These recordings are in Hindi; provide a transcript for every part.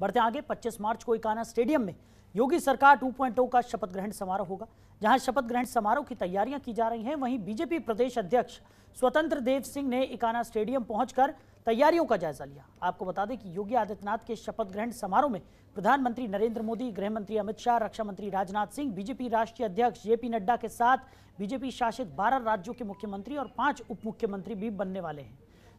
बढ़ते आगे 25 मार्च को इकाना स्टेडियम में योगी सरकार 2.0 का शपथ ग्रहण समारोह होगा जहां शपथ ग्रहण समारोह की तैयारियां की जा रही हैं वहीं बीजेपी प्रदेश अध्यक्ष स्वतंत्र देव सिंह ने इकाना स्टेडियम पहुंचकर तैयारियों का जायजा लिया आपको बता दें कि योगी आदित्यनाथ के शपथ ग्रहण समारोह में प्रधानमंत्री नरेंद्र मोदी गृह मंत्री अमित शाह रक्षा मंत्री राजनाथ सिंह बीजेपी राष्ट्रीय अध्यक्ष जेपी नड्डा के साथ बीजेपी शासित बारह राज्यों के मुख्यमंत्री और पांच उप मुख्यमंत्री भी बनने वाले हैं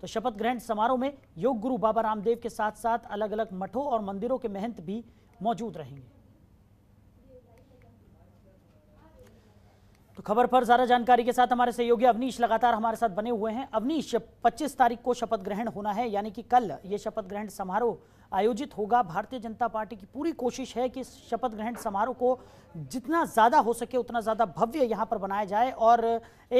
तो शपथ ग्रहण समारोह में योग गुरु बाबा रामदेव के साथ साथ अलग अलग मठों और मंदिरों के महंत भी मौजूद रहेंगे तो खबर पर ज्यादा जानकारी के साथ हमारे सहयोगी अवनीश लगातार हमारे साथ बने हुए हैं अवनीश 25 तारीख को शपथ ग्रहण होना है यानी कि कल ये शपथ ग्रहण समारोह आयोजित होगा भारतीय जनता पार्टी की पूरी कोशिश है कि शपथ ग्रहण समारोह को जितना ज़्यादा हो सके उतना ज़्यादा भव्य यहाँ पर बनाया जाए और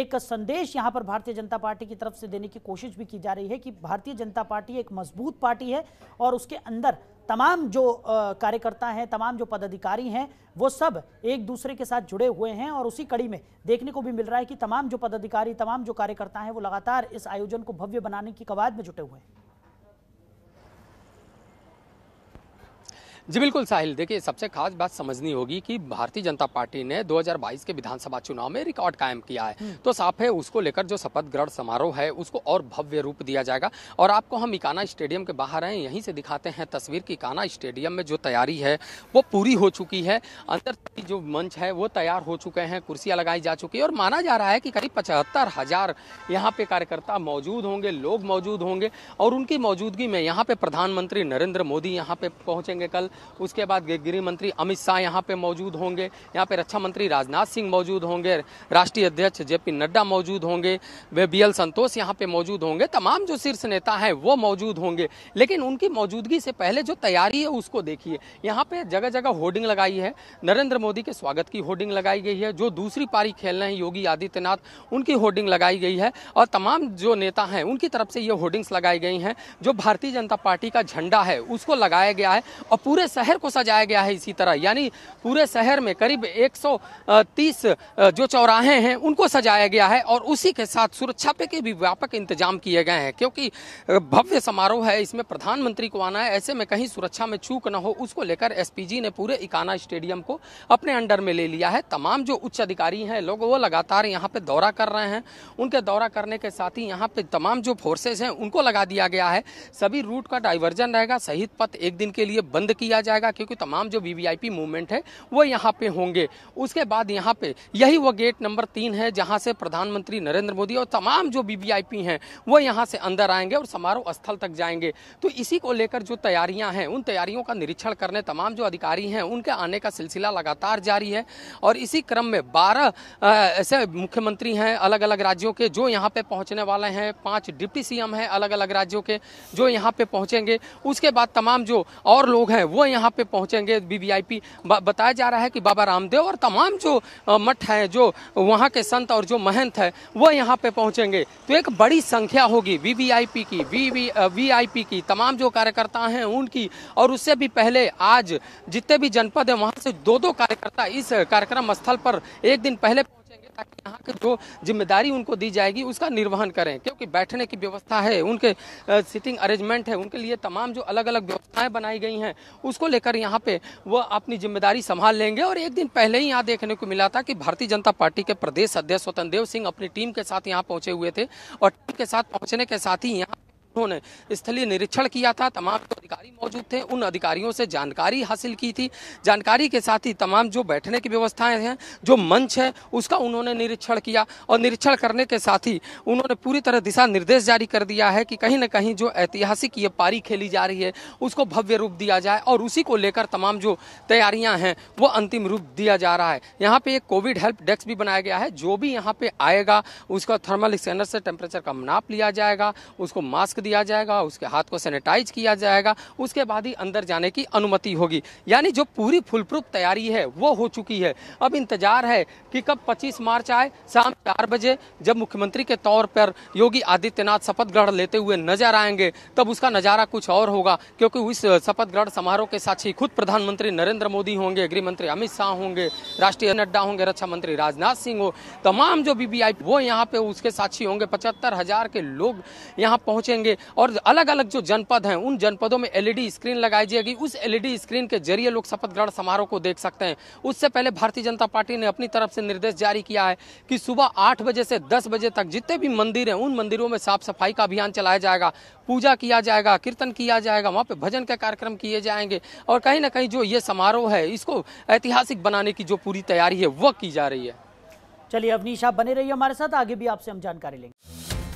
एक संदेश यहाँ पर भारतीय जनता पार्टी की तरफ से देने की कोशिश भी की जा रही है कि भारतीय जनता पार्टी एक मजबूत पार्टी है और उसके अंदर तमाम जो कार्यकर्ता हैं तमाम जो पदाधिकारी हैं वो सब एक दूसरे के साथ जुड़े हुए हैं और उसी कड़ी में देखने को भी मिल रहा है कि तमाम जो पदाधिकारी तमाम जो कार्यकर्ता हैं वो लगातार इस आयोजन को भव्य बनाने की कवायद में जुटे हुए हैं जी बिल्कुल साहिल देखिए सबसे खास बात समझनी होगी कि भारतीय जनता पार्टी ने 2022 के विधानसभा चुनाव में रिकॉर्ड कायम किया है हम्म। तो साफ है उसको लेकर जो शपथ ग्रहण समारोह है उसको और भव्य रूप दिया जाएगा और आपको हम इकाना स्टेडियम के बाहर आए यहीं से दिखाते हैं तस्वीर की इकाना स्टेडियम में जो तैयारी है वो पूरी हो चुकी है अंदर जो मंच है वो तैयार हो चुके हैं कुर्सियाँ लगाई जा चुकी है और माना जा रहा है कि करीब पचहत्तर हजार यहाँ पे कार्यकर्ता मौजूद होंगे लोग मौजूद होंगे और उनकी मौजूदगी में यहाँ पे प्रधानमंत्री नरेंद्र मोदी यहाँ पे पहुँचेंगे कल उसके बाद गृह मंत्री अमित शाह यहाँ पे मौजूद होंगे यहाँ पे रक्षा मंत्री राजनाथ सिंह मौजूद होंगे राष्ट्रीय अध्यक्ष जेपी नड्डा मौजूद होंगे वे बी एल संतोष यहाँ पे मौजूद होंगे तमाम जो शीर्ष नेता हैं वो मौजूद होंगे लेकिन उनकी मौजूदगी से पहले जो तैयारी है उसको देखिए यहाँ पे जगह जगह होर्डिंग लगाई है नरेंद्र मोदी के स्वागत की होर्डिंग लगाई गई है जो दूसरी पारी खेल रहे हैं योगी आदित्यनाथ उनकी होर्डिंग लगाई गई है और तमाम जो नेता हैं उनकी तरफ से ये होर्डिंग्स लगाई गई हैं जो भारतीय जनता पार्टी का झंडा है उसको लगाया गया है और पूरे पूरे शहर को सजाया गया है इसी तरह यानी पूरे शहर में करीब 130 जो चौराहे हैं उनको सजाया गया है और उसी के साथ सुरक्षा पे के भी व्यापक इंतजाम किए गए हैं क्योंकि भव्य समारोह है इसमें प्रधानमंत्री को आना है ऐसे में कहीं सुरक्षा में चूक न हो उसको लेकर एस ने पूरे इकाना स्टेडियम को अपने अंडर में ले लिया है तमाम जो उच्च अधिकारी हैं लोग वो लगातार यहाँ पे दौरा कर रहे हैं उनके दौरा करने के साथ ही यहाँ पे तमाम जो फोर्सेज हैं उनको लगा दिया गया है सभी रूट का डाइवर्जन रहेगा शहीद पथ एक दिन के लिए बंद किया दिया जाएगा क्योंकि तमाम जो वी मूवमेंट है वो यहाँ पे होंगे उसके बाद यहाँ पे यही वो गेट नंबर तीन है जहाँ से प्रधानमंत्री नरेंद्र मोदी और तमाम जो वी हैं वो यहाँ से अंदर आएंगे और समारोह स्थल तक जाएंगे तो इसी को लेकर जो तैयारियाँ हैं उन तैयारियों का निरीक्षण करने तमाम जो अधिकारी हैं उनके आने का सिलसिला लगातार जारी है और इसी क्रम में बारह ऐसे मुख्यमंत्री हैं अलग अलग राज्यों के जो यहाँ पर पहुँचने वाले हैं पाँच डिप्टी सीएम हैं अलग अलग राज्यों के जो यहाँ पर पहुँचेंगे उसके बाद तमाम जो और लोग हैं वो वो यहाँ पे पहुँचेंगे वीवीआईपी बताया जा रहा है कि बाबा रामदेव और तमाम जो मठ हैं जो वहाँ के संत और जो महंत हैं वो यहाँ पे पहुँचेंगे तो एक बड़ी संख्या होगी वीवीआईपी की वी वीआईपी की तमाम जो कार्यकर्ता हैं उनकी और उससे भी पहले आज जितने भी जनपद हैं वहाँ से दो दो कार्यकर्ता इस कार्यक्रम स्थल पर एक दिन पहले ताकि यहाँ की जो जिम्मेदारी उनको दी जाएगी उसका निर्वहन करें क्योंकि बैठने की व्यवस्था है उनके सिटिंग अरेंजमेंट है उनके लिए तमाम जो अलग अलग व्यवस्थाएं बनाई गई हैं उसको लेकर यहाँ पे वह अपनी जिम्मेदारी संभाल लेंगे और एक दिन पहले ही यहाँ देखने को मिला था कि भारतीय जनता पार्टी के प्रदेश अध्यक्ष स्वतंत्र देव सिंह अपनी टीम के साथ यहाँ पहुंचे हुए थे और टीम के साथ पहुंचने के साथ ही यहाँ उन्होंने स्थलीय निरीक्षण किया था तमाम जो अधिकारी मौजूद थे उन अधिकारियों से जानकारी हासिल की थी जानकारी के साथ ही तमाम जो बैठने की व्यवस्थाएं हैं जो मंच है उसका उन्होंने निरीक्षण किया और निरीक्षण करने के साथ ही उन्होंने पूरी तरह दिशा निर्देश जारी कर दिया है कि कहीं ना कहीं जो ऐतिहासिक ये पारी खेली जा रही है उसको भव्य रूप दिया जाए और उसी को लेकर तमाम जो तैयारियाँ हैं वो अंतिम रूप दिया जा रहा है यहाँ पर एक कोविड हेल्प डेस्क भी बनाया गया है जो भी यहाँ पर आएगा उसका थर्मल स्कैनर से टेम्परेचर का नाप लिया जाएगा उसको मास्क दिया जाएगा उसके हाथ को सैनिटाइज किया जाएगा उसके बाद ही अंदर जाने की अनुमति होगी यानी जो पूरी फुल प्रूफ तैयारी है वो हो चुकी है अब इंतजार है कि कब 25 मार्च आए शाम चार बजे जब मुख्यमंत्री के तौर पर योगी आदित्यनाथ शपथ ग्रहण लेते हुए नजर आएंगे तब उसका नज़ारा कुछ और होगा क्योंकि उस शपथ ग्रहण समारोह के साक्षी खुद प्रधानमंत्री नरेंद्र मोदी होंगे गृह मंत्री अमित शाह होंगे राष्ट्रीय नड्डा होंगे रक्षा मंत्री राजनाथ सिंह हो तमाम जो बीबीआई वो यहाँ पे उसके साक्षी होंगे पचहत्तर हजार के लोग यहाँ पहुंचेंगे जाएंगे और अलग अलग जो जनपद हैं उन जनपदों में एलईडी स्क्रीन e लगाई जाएगी उस एलईडी स्क्रीन e के जरिए लोग शपथ ग्रहण समारोह को देख सकते हैं उससे पहले भारतीय जनता पार्टी ने अपनी तरफ से निर्देश जारी किया है कि सुबह आठ बजे से दस बजे तक जितने भी मंदिर हैं उन मंदिरों में साफ सफाई का अभियान चलाया जाएगा पूजा किया जाएगा कीर्तन किया जाएगा वहाँ पे भजन के कार्यक्रम किए जाएंगे और कहीं ना कहीं जो ये समारोह है इसको ऐतिहासिक बनाने की जो पूरी तैयारी है वह की जा रही है चलिए अवनीश आप बने रहिए हमारे साथ आगे भी आपसे हम जानकारी लेंगे